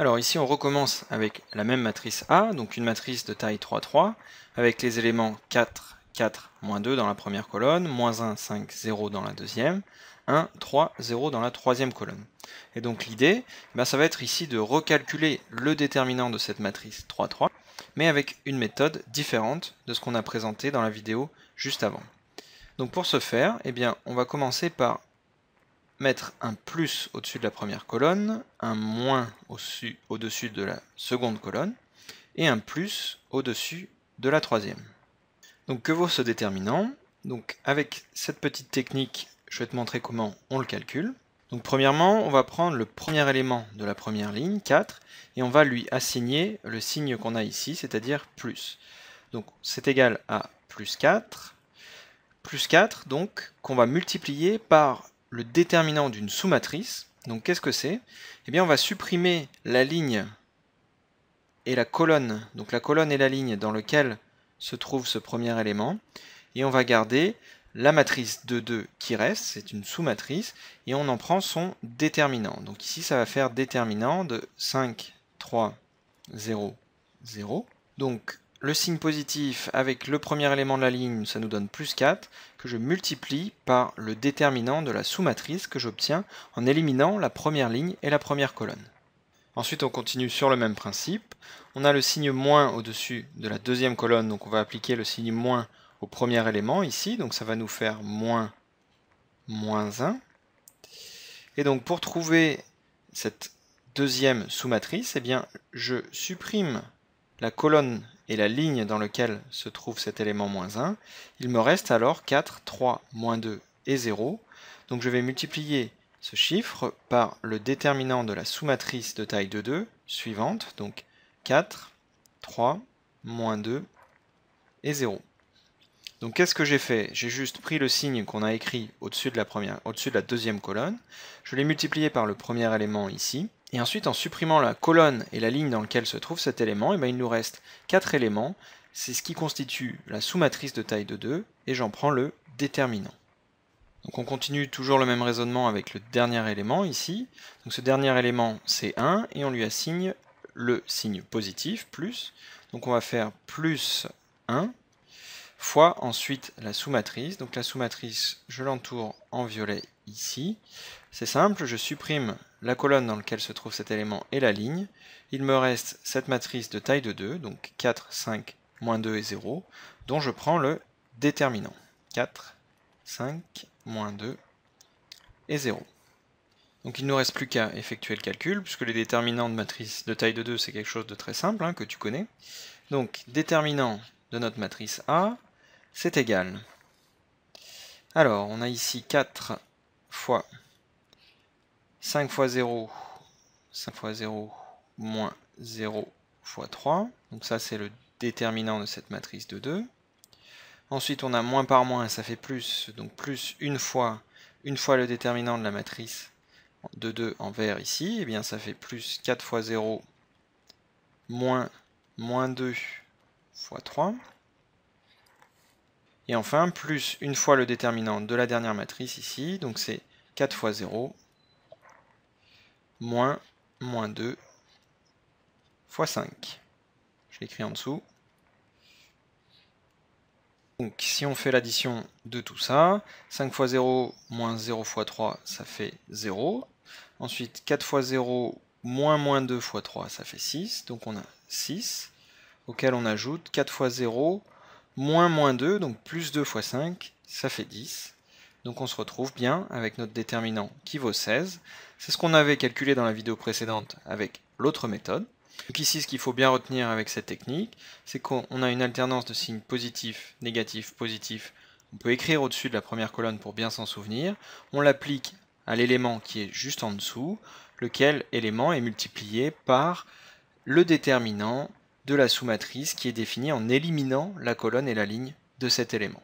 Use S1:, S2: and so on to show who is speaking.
S1: Alors ici on recommence avec la même matrice A, donc une matrice de taille 3, 3, avec les éléments 4, 4, moins 2 dans la première colonne, moins 1, 5, 0 dans la deuxième, 1, 3, 0 dans la troisième colonne. Et donc l'idée, eh ben, ça va être ici de recalculer le déterminant de cette matrice 3, 3, mais avec une méthode différente de ce qu'on a présenté dans la vidéo juste avant. Donc pour ce faire, eh bien, on va commencer par mettre un plus au-dessus de la première colonne, un moins au-dessus de la seconde colonne, et un plus au-dessus de la troisième. Donc que vaut ce déterminant Donc avec cette petite technique, je vais te montrer comment on le calcule. Donc premièrement, on va prendre le premier élément de la première ligne, 4, et on va lui assigner le signe qu'on a ici, c'est-à-dire plus. Donc c'est égal à plus 4, plus 4 donc qu'on va multiplier par le déterminant d'une sous-matrice. Donc qu'est-ce que c'est Eh bien on va supprimer la ligne et la colonne, donc la colonne et la ligne dans lequel se trouve ce premier élément, et on va garder la matrice de 2 qui reste, c'est une sous-matrice, et on en prend son déterminant. Donc ici ça va faire déterminant de 5, 3, 0, 0. Donc le signe positif avec le premier élément de la ligne, ça nous donne plus 4, que je multiplie par le déterminant de la sous-matrice que j'obtiens en éliminant la première ligne et la première colonne. Ensuite, on continue sur le même principe. On a le signe moins au-dessus de la deuxième colonne, donc on va appliquer le signe moins au premier élément ici, donc ça va nous faire moins, moins 1. Et donc pour trouver cette deuxième sous-matrice, eh bien je supprime la colonne et la ligne dans laquelle se trouve cet élément moins 1, il me reste alors 4, 3, moins 2 et 0. Donc je vais multiplier ce chiffre par le déterminant de la sous-matrice de taille de 2 suivante, donc 4, 3, moins 2 et 0. Donc qu'est-ce que j'ai fait J'ai juste pris le signe qu'on a écrit au-dessus de, la au de la deuxième colonne, je l'ai multiplié par le premier élément ici, et ensuite, en supprimant la colonne et la ligne dans laquelle se trouve cet élément, et eh ben, il nous reste 4 éléments. C'est ce qui constitue la sous-matrice de taille de 2, et j'en prends le déterminant. Donc on continue toujours le même raisonnement avec le dernier élément ici. Donc ce dernier élément, c'est 1, et on lui assigne le signe positif, plus. Donc on va faire plus 1, fois ensuite la sous-matrice. Donc la sous-matrice, je l'entoure en violet ici. C'est simple, je supprime la colonne dans laquelle se trouve cet élément et la ligne. Il me reste cette matrice de taille de 2, donc 4, 5, moins 2 et 0, dont je prends le déterminant. 4, 5, moins 2 et 0. Donc il ne nous reste plus qu'à effectuer le calcul, puisque les déterminants de matrice de taille de 2, c'est quelque chose de très simple, hein, que tu connais. Donc déterminant de notre matrice A, c'est égal. Alors, on a ici 4 fois 5 fois 0, 5 fois 0, moins 0 fois 3. Donc ça, c'est le déterminant de cette matrice de 2. Ensuite, on a moins par moins, ça fait plus, donc plus une fois, une fois le déterminant de la matrice de 2 en vert ici, et eh bien ça fait plus 4 fois 0, moins, moins 2 fois 3. Et enfin, plus une fois le déterminant de la dernière matrice ici, donc c'est 4 fois 0, moins moins 2 fois 5. Je l'écris en dessous. Donc si on fait l'addition de tout ça, 5 fois 0 moins 0 fois 3, ça fait 0. Ensuite 4 fois 0 moins moins 2 fois 3, ça fait 6. Donc on a 6, auquel on ajoute 4 fois 0 moins moins 2, donc plus 2 fois 5, ça fait 10. Donc on se retrouve bien avec notre déterminant qui vaut 16. C'est ce qu'on avait calculé dans la vidéo précédente avec l'autre méthode. Donc ici, ce qu'il faut bien retenir avec cette technique, c'est qu'on a une alternance de signes positifs, négatifs, positifs. On peut écrire au-dessus de la première colonne pour bien s'en souvenir. On l'applique à l'élément qui est juste en dessous, lequel élément est multiplié par le déterminant de la sous-matrice qui est défini en éliminant la colonne et la ligne de cet élément.